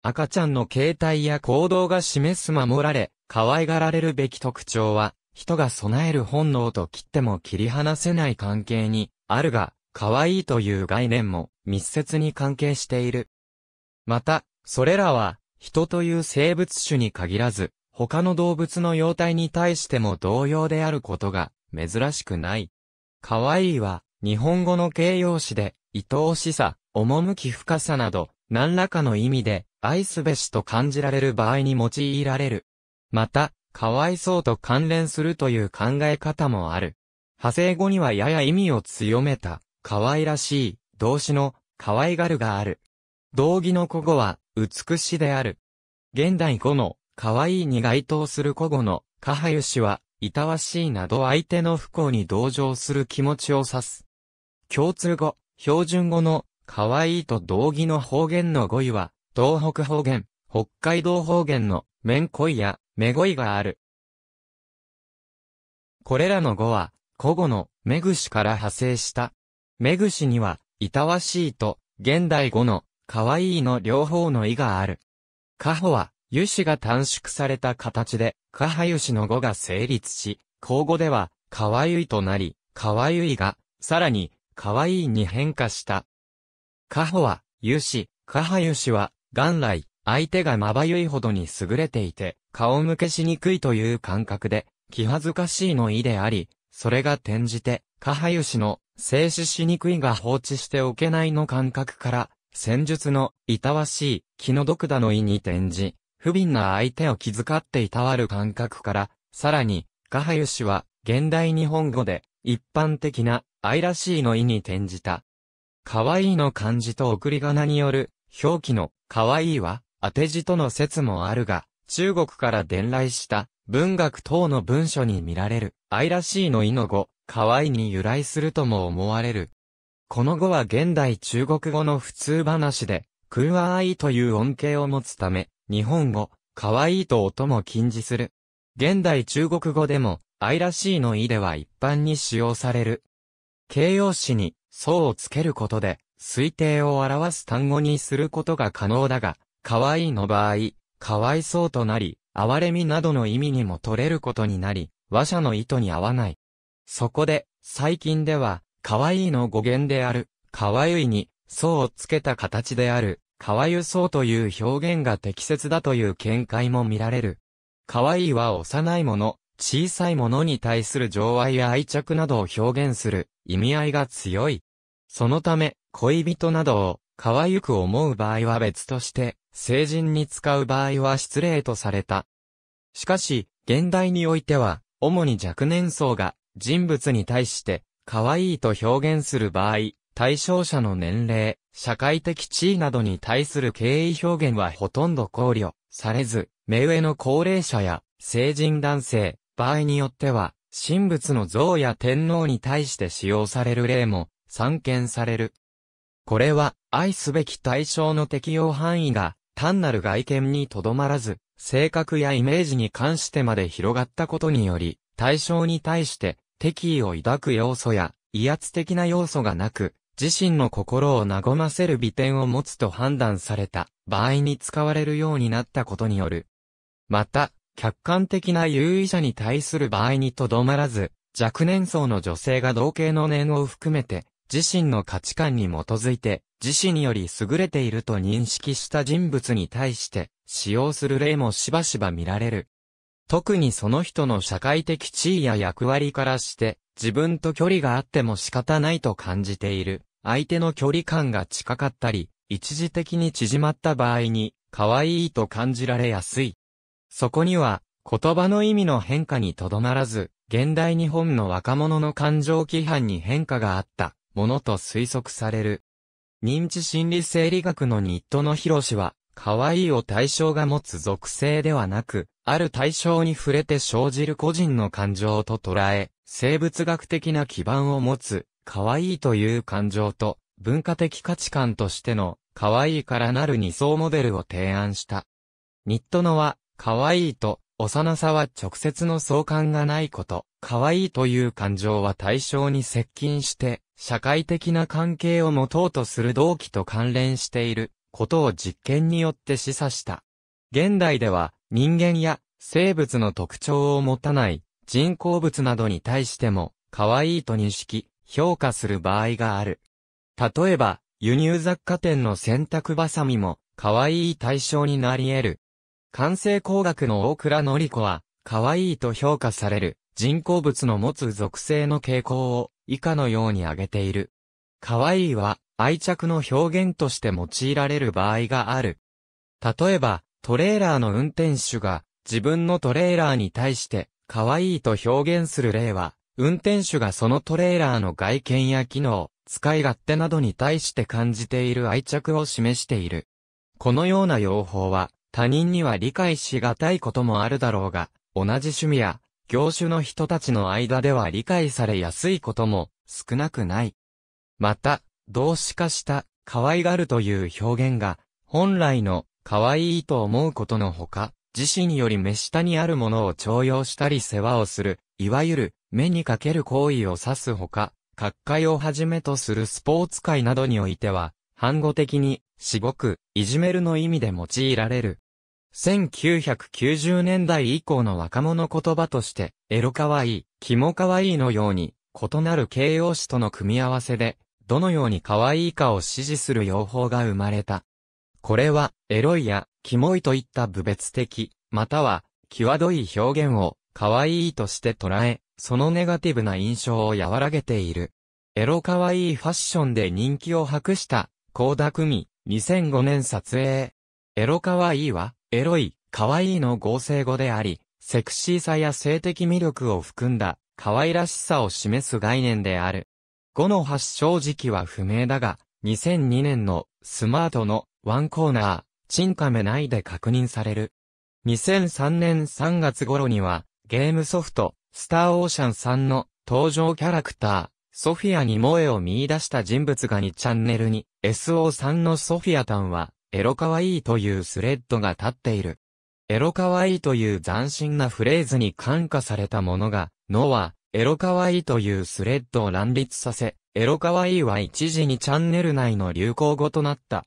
赤ちゃんの形態や行動が示す守られ、可愛がられるべき特徴は、人が備える本能と切っても切り離せない関係に、あるが、可愛いという概念も密接に関係している。また、それらは、人という生物種に限らず、他の動物の様態に対しても同様であることが、珍しくない。可愛いは、日本語の形容詞で、愛おしさ、趣深さなど、何らかの意味で、愛すべしと感じられる場合に用いられる。また、かわいそうと関連するという考え方もある。派生語にはやや意味を強めた、かわいらしい、動詞の、可愛がるがある。道義の古語は、美しである。現代語の、可愛いに該当する古語の、かはゆしは、いたわしいなど相手の不幸に同情する気持ちを指す。共通語、標準語の、可愛いと道義の方言の語彙は、東北方言、北海道方言の、めんこいや、めごいがある。これらの語は、古語の、めぐしから派生した。めぐしには、いたわしいと、現代語の、かわいいの両方の意がある。かほは、油脂が短縮された形で、かは油脂の語が成立し、口語では、かわゆいとなり、かわゆいが、さらに、かわいいに変化した。かほは、油脂、かは油脂は、元来、相手がまばゆいほどに優れていて、顔向けしにくいという感覚で、気恥ずかしいの意であり、それが転じて、かはゆしの、静止しにくいが放置しておけないの感覚から、戦術の、いたわしい、気の毒だの意に転じ、不憫な相手を気遣っていたわる感覚から、さらに、かはゆしは、現代日本語で、一般的な、愛らしいの意に転じた。わいいの漢字と送り仮名による、表記の可愛いは当て字との説もあるが、中国から伝来した文学等の文書に見られる愛らしいの意の語、可愛いに由来するとも思われる。この語は現代中国語の普通話で、わーいという恩恵を持つため、日本語、可愛いと音も禁じする。現代中国語でも、愛らしいの意では一般に使用される。形容詞に、そうをつけることで、推定を表す単語にすることが可能だが、可愛いの場合、かわいそうとなり、哀れみなどの意味にも取れることになり、話者の意図に合わない。そこで、最近では、可愛いいの語源である、かわゆいに、そうをつけた形である、かわゆそうという表現が適切だという見解も見られる。かわいいは幼いもの、小さいものに対する情愛や愛着などを表現する意味合いが強い。そのため、恋人などを、かわゆく思う場合は別として、成人に使う場合は失礼とされた。しかし、現代においては、主に若年層が、人物に対して、可愛いと表現する場合、対象者の年齢、社会的地位などに対する敬意表現はほとんど考慮されず、目上の高齢者や成人男性、場合によっては、神仏の像や天皇に対して使用される例も散見される。これは、愛すべき対象の適用範囲が、単なる外見にとどまらず、性格やイメージに関してまで広がったことにより、対象に対して敵意を抱く要素や威圧的な要素がなく、自身の心を和ませる美点を持つと判断された場合に使われるようになったことによる。また、客観的な優位者に対する場合にとどまらず、若年層の女性が同型の年を含めて、自身の価値観に基づいて、自身より優れていると認識した人物に対して使用する例もしばしば見られる。特にその人の社会的地位や役割からして自分と距離があっても仕方ないと感じている。相手の距離感が近かったり、一時的に縮まった場合に可愛いと感じられやすい。そこには言葉の意味の変化にとどまらず、現代日本の若者の感情規範に変化があった。ものと推測される。認知心理生理学のニットの広しは、可愛いを対象が持つ属性ではなく、ある対象に触れて生じる個人の感情と捉え、生物学的な基盤を持つ、可愛いという感情と、文化的価値観としての、可愛いからなる二層モデルを提案した。ニットのは、可愛いと、幼さは直接の相関がないこと、可愛いという感情は対象に接近して、社会的な関係を持とうとする動機と関連していることを実験によって示唆した。現代では人間や生物の特徴を持たない人工物などに対しても可愛いと認識、評価する場合がある。例えば、輸入雑貨店の洗濯バサミも可愛い対象になり得る。完成工学の大倉のり子は可愛いと評価される人工物の持つ属性の傾向を以下のように挙げている。可愛いは愛着の表現として用いられる場合がある。例えば、トレーラーの運転手が自分のトレーラーに対して可愛いと表現する例は、運転手がそのトレーラーの外見や機能、使い勝手などに対して感じている愛着を示している。このような用法は他人には理解しがたいこともあるだろうが、同じ趣味や業種の人たちの間では理解されやすいことも少なくない。また、動詞化した可愛がるという表現が本来の可愛いと思うことのほか、自身より目下にあるものを徴用したり世話をする、いわゆる目にかける行為を指すほか、各界をはじめとするスポーツ界などにおいては、反語的に、しごく、いじめるの意味で用いられる。1990年代以降の若者言葉として、エロ可愛い、キモ可愛いのように、異なる形容詞との組み合わせで、どのように可愛いかを支持する用法が生まれた。これは、エロいや、キモいといった部別的、または、際どい表現を、可愛いとして捉え、そのネガティブな印象を和らげている。エロ可愛いファッションで人気を博した、高田久美、2005年撮影。エロ可愛いは、エロい、可愛いの合成語であり、セクシーさや性的魅力を含んだ、可愛らしさを示す概念である。語の発祥時期は不明だが、2002年のスマートのワンコーナー、チンカメ内で確認される。2003年3月頃には、ゲームソフト、スターオーシャンさんの登場キャラクター、ソフィアに萌えを見出した人物が2チャンネルに、SO さんのソフィアタンは、エロかわいいというスレッドが立っている。エロかわいいという斬新なフレーズに感化されたものが、ノは、エロかわいいというスレッドを乱立させ、エロかわいいは一時にチャンネル内の流行語となった。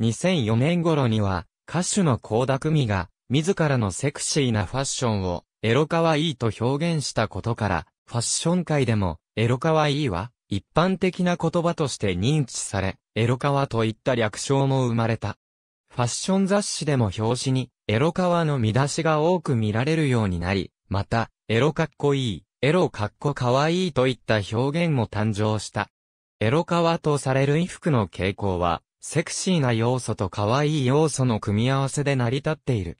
2004年頃には、歌手の高田組が、自らのセクシーなファッションを、エロかわいいと表現したことから、ファッション界でも、エロかわいいは、一般的な言葉として認知され、エロカワといった略称も生まれた。ファッション雑誌でも表紙に、エロカワの見出しが多く見られるようになり、また、エロかっこいい、エロかっこかわいいといった表現も誕生した。エロカワとされる衣服の傾向は、セクシーな要素と可愛い要素の組み合わせで成り立っている。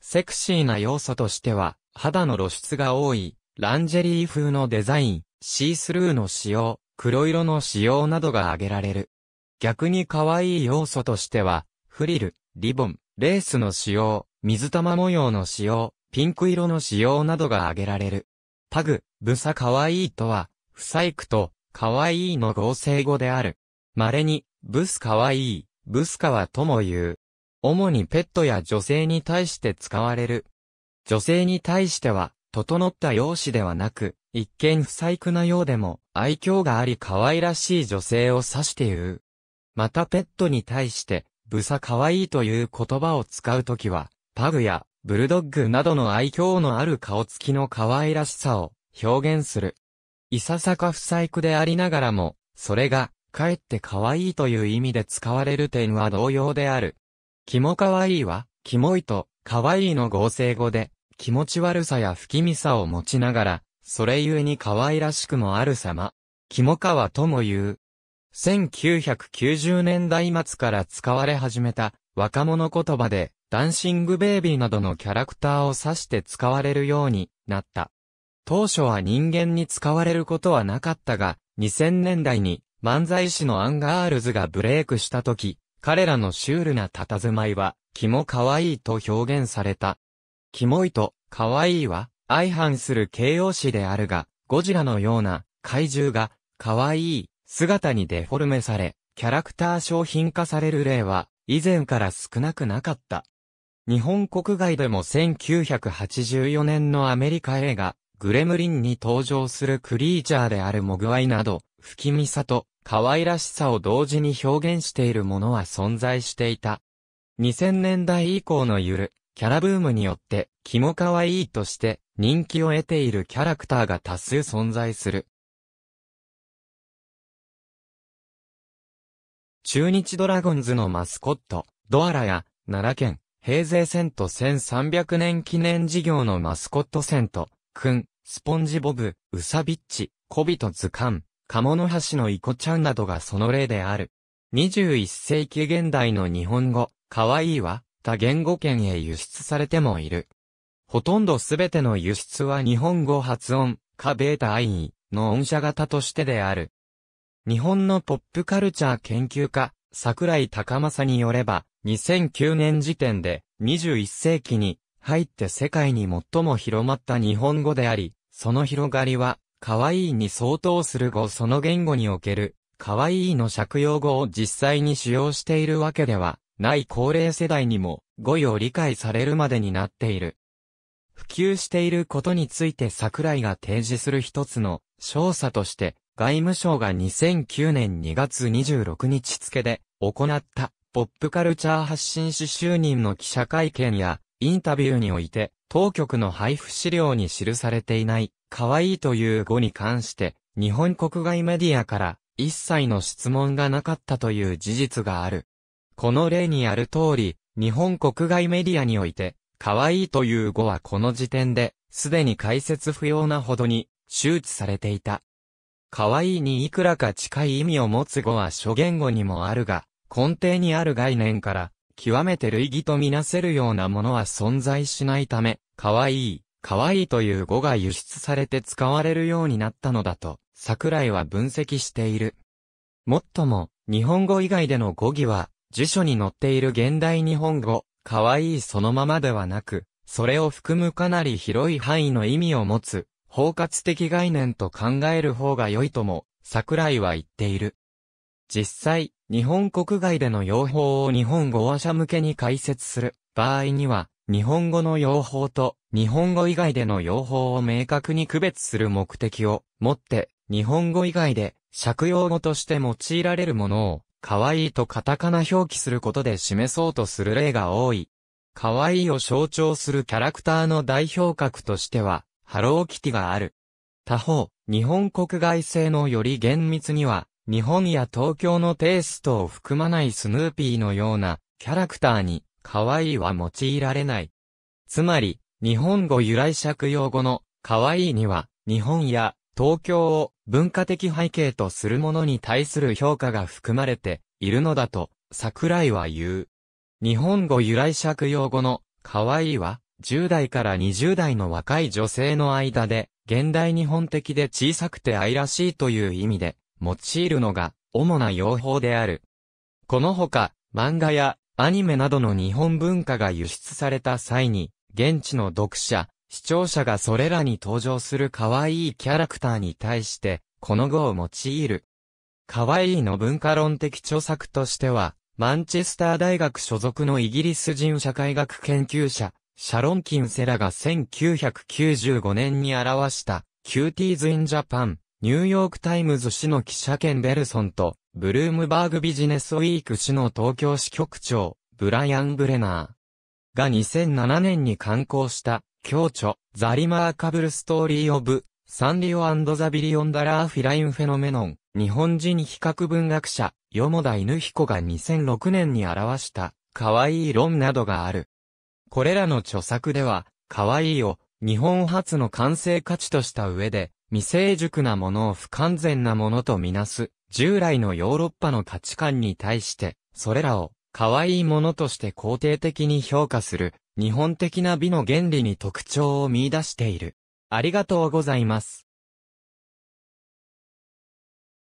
セクシーな要素としては、肌の露出が多い、ランジェリー風のデザイン、シースルーの使用、黒色の使用などが挙げられる。逆に可愛い要素としては、フリル、リボン、レースの使用、水玉模様の使用、ピンク色の使用などが挙げられる。タグ、ブサ可愛いとは、不細工と、可愛いの合成語である。稀に、ブス可愛い、ブスカワとも言う。主にペットや女性に対して使われる。女性に対しては、整った容姿ではなく、一見不細工なようでも、愛嬌があり可愛らしい女性を指して言う。またペットに対して、ブサ可愛いという言葉を使うときは、パグやブルドッグなどの愛嬌のある顔つきの可愛らしさを表現する。いささか不細工でありながらも、それが、かえって可愛いという意味で使われる点は同様である。キモ可愛いは、キモいと、可愛いの合成語で、気持ち悪さや不気味さを持ちながら、それゆえに可愛らしくもある様。肝川とも言う。1990年代末から使われ始めた若者言葉でダンシングベイビーなどのキャラクターを指して使われるようになった。当初は人間に使われることはなかったが、2000年代に漫才師のアンガールズがブレイクした時、彼らのシュールな佇まいは、キモ可愛いと表現された。キモいと可愛いわ。相反する形容詞であるが、ゴジラのような怪獣が可愛い姿にデフォルメされ、キャラクター商品化される例は以前から少なくなかった。日本国外でも1984年のアメリカ映画、グレムリンに登場するクリーチャーであるモグアイなど、不気味さと可愛らしさを同時に表現しているものは存在していた。2000年代以降のゆる、キャラブームによって、気も可愛いとして、人気を得ているキャラクターが多数存在する。中日ドラゴンズのマスコット、ドアラや、奈良県、平成線と1300年記念事業のマスコット線と、くん、スポンジボブ、ウサビッチ、ビト図鑑、鴨の橋のイコちゃんなどがその例である。21世紀現代の日本語、かわいいは、多言語圏へ輸出されてもいる。ほとんどすべての輸出は日本語発音、かベータ i の音社型としてである。日本のポップカルチャー研究家、桜井高政によれば、2009年時点で21世紀に入って世界に最も広まった日本語であり、その広がりは、可愛いに相当する語その言語における、可愛いの借用語を実際に使用しているわけでは、ない高齢世代にも、語彙を理解されるまでになっている。普及していることについて桜井が提示する一つの調査として、外務省が2009年2月26日付で行ったポップカルチャー発信士就任の記者会見やインタビューにおいて当局の配布資料に記されていない可愛いという語に関して日本国外メディアから一切の質問がなかったという事実がある。この例にある通り、日本国外メディアにおいて、可愛いという語はこの時点で、すでに解説不要なほどに、周知されていた。可愛いにいくらか近い意味を持つ語は諸言語にもあるが、根底にある概念から、極めて類義とみなせるようなものは存在しないため、可愛い、可愛いという語が輸出されて使われるようになったのだと、桜井は分析している。もっとも、日本語以外での語義は、辞書に載っている現代日本語、可愛いそのままではなく、それを含むかなり広い範囲の意味を持つ、包括的概念と考える方が良いとも、桜井は言っている。実際、日本国外での用法を日本語話者向けに解説する場合には、日本語の用法と日本語以外での用法を明確に区別する目的を持って、日本語以外で借用語として用いられるものを可愛いとカタカナ表記することで示そうとする例が多い。可愛いを象徴するキャラクターの代表格としては、ハローキティがある。他方、日本国外製のより厳密には、日本や東京のテイストを含まないスヌーピーのようなキャラクターに、可愛いは用いられない。つまり、日本語由来借用語の可愛いには、日本や東京を文化的背景とするものに対する評価が含まれているのだと、桜井は言う。日本語由来借用語の可愛いは、10代から20代の若い女性の間で、現代日本的で小さくて愛らしいという意味で、用いるのが主な用法である。このほか、漫画やアニメなどの日本文化が輸出された際に、現地の読者、視聴者がそれらに登場する可愛いキャラクターに対して、この語を用いる。可愛いの文化論的著作としては、マンチェスター大学所属のイギリス人社会学研究者、シャロン・キンセラが1995年に表した、キューティーズ・イン・ジャパン、ニューヨーク・タイムズ紙の記者ケン・ベルソンと、ブルームバーグ・ビジネス・ウィーク紙の東京支局長、ブライアン・ブレナー。が2007年に刊行した共著、ザリマーカブルストーリーオブ、サンリオザビリオンダラーフィラインフェノメノン、日本人比較文学者、ダ・イヌ犬彦が2006年に表した、可愛い論などがある。これらの著作では、可愛いを、日本初の完成価値とした上で、未成熟なものを不完全なものとみなす、従来のヨーロッパの価値観に対して、それらを、可愛いものとして肯定的に評価する、日本的な美の原理に特徴を見出している。ありがとうございます。